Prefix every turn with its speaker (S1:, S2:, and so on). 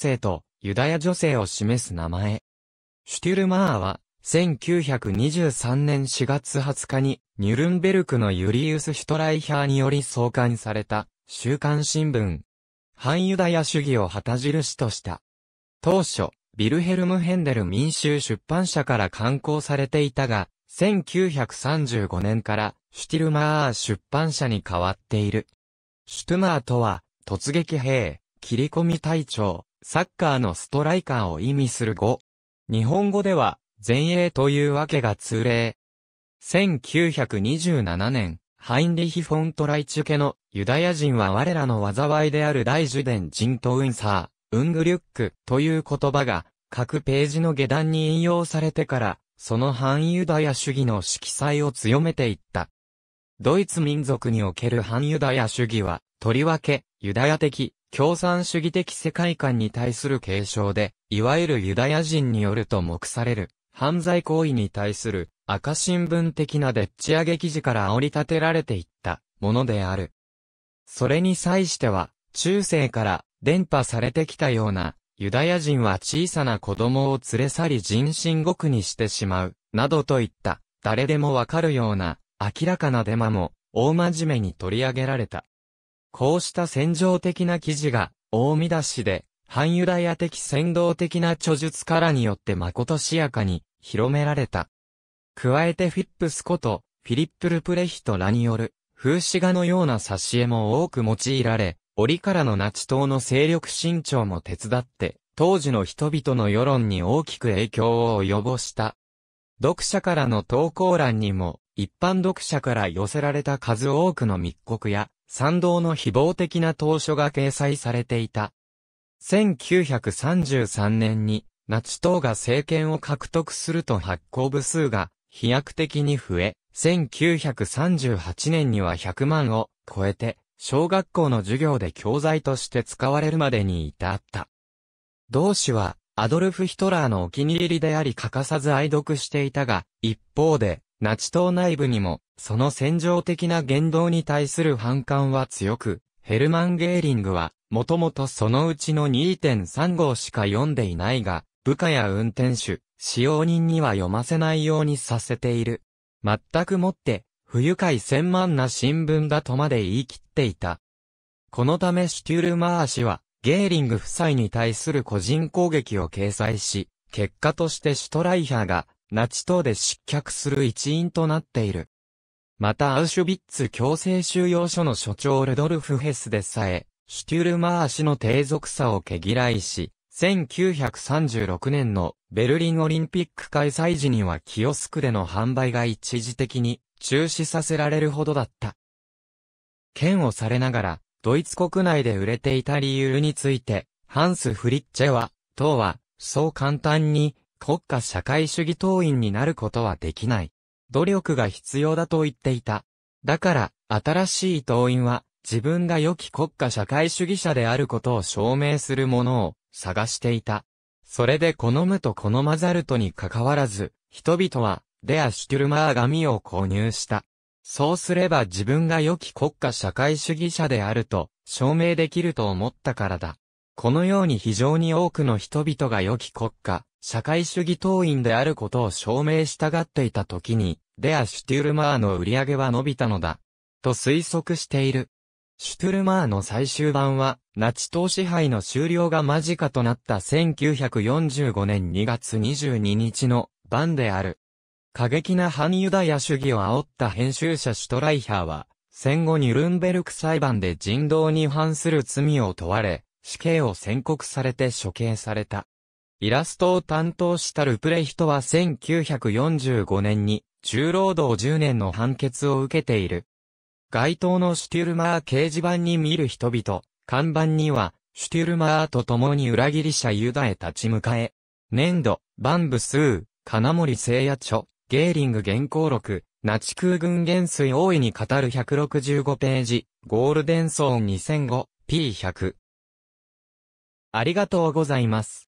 S1: 生とユダヤ女性を示す名前。シュティルマーは、1923年4月20日に、ニュルンベルクのユリウス・シュトライヒャーにより創刊された、週刊新聞。反ユダヤ主義を旗印とした。当初、ビルヘルム・ヘンデル民衆出版社から刊行されていたが、1935年からシュティルマー出版社に変わっている。シュトゥマーとは、突撃兵、切り込み隊長、サッカーのストライカーを意味する語。日本語では、前衛というわけが通例。1927年、ハインリヒ・フォントライチュ家の、ユダヤ人は我らの災いである大受伝人とウンサー、ウングリュックという言葉が、各ページの下段に引用されてから、その反ユダヤ主義の色彩を強めていった。ドイツ民族における反ユダヤ主義は、とりわけ、ユダヤ的、共産主義的世界観に対する継承で、いわゆるユダヤ人によると目される、犯罪行為に対する赤新聞的なでっち上げ記事から煽り立てられていったものである。それに際しては、中世から伝播されてきたような、ユダヤ人は小さな子供を連れ去り人身獄にしてしまう、などといった、誰でもわかるような、明らかなデマも、大真面目に取り上げられた。こうした戦場的な記事が、大見出しで、反ユダヤ的先導的な著述からによって誠しやかに広められた。加えてフィップスことフィリップ・ルプレヒトらによる風刺画のような挿絵も多く用いられ、折からのナチ党の勢力伸長も手伝って、当時の人々の世論に大きく影響を及ぼした。読者からの投稿欄にも、一般読者から寄せられた数多くの密告や、賛同の誹謗的な投書が掲載されていた。1933年に、ナチ党が政権を獲得すると発行部数が飛躍的に増え、1938年には100万を超えて、小学校の授業で教材として使われるまでに至った。同志は、アドルフ・ヒトラーのお気に入りであり欠かさず愛読していたが、一方で、ナチ党内部にも、その戦場的な言動に対する反感は強く、ヘルマン・ゲーリングは、もともとそのうちの2.3号しか読んでいないが、部下や運転手、使用人には読ませないようにさせている。全くもって、不愉快千万な新聞だとまで言い切っていた。このためシュテュールマー氏は、ゲーリング夫妻に対する個人攻撃を掲載し、結果としてシュトライハーがナチ党で失脚する一因となっている。またアウシュビッツ強制収容所の所長ルドルフ・ヘスでさえ、シュテュルマー氏の低俗さを毛嫌いし、1936年のベルリンオリンピック開催時にはキオスクでの販売が一時的に中止させられるほどだった。剣をされながら、ドイツ国内で売れていた理由について、ハンス・フリッチェは、党は、そう簡単に国家社会主義党員になることはできない。努力が必要だと言っていた。だから、新しい党員は、自分が良き国家社会主義者であることを証明するものを探していた。それで好むと好まざるとに関わらず、人々は、レア・シュキュルマー紙を購入した。そうすれば自分が良き国家社会主義者であると証明できると思ったからだ。このように非常に多くの人々が良き国家、社会主義党員であることを証明したがっていた時に、レア・シュトゥルマーの売り上げは伸びたのだ。と推測している。シュトゥルマーの最終版は、ナチ党支配の終了が間近となった1945年2月22日の版である。過激な反ユダヤ主義を煽った編集者シュトライハーは、戦後ニュルンベルク裁判で人道に反する罪を問われ、死刑を宣告されて処刑された。イラストを担当したルプレヒトは1945年に重労働10年の判決を受けている。街頭のシュテュルマー掲示板に見る人々、看板には、シュテュルマーと共に裏切り者ユダへ立ち向かえ。年度、バンブスー、金森製夜著、ゲーリング原稿録、ナチ空軍元帥大いに語る165ページ、ゴールデンソーン2005、P100。ありがとうございます。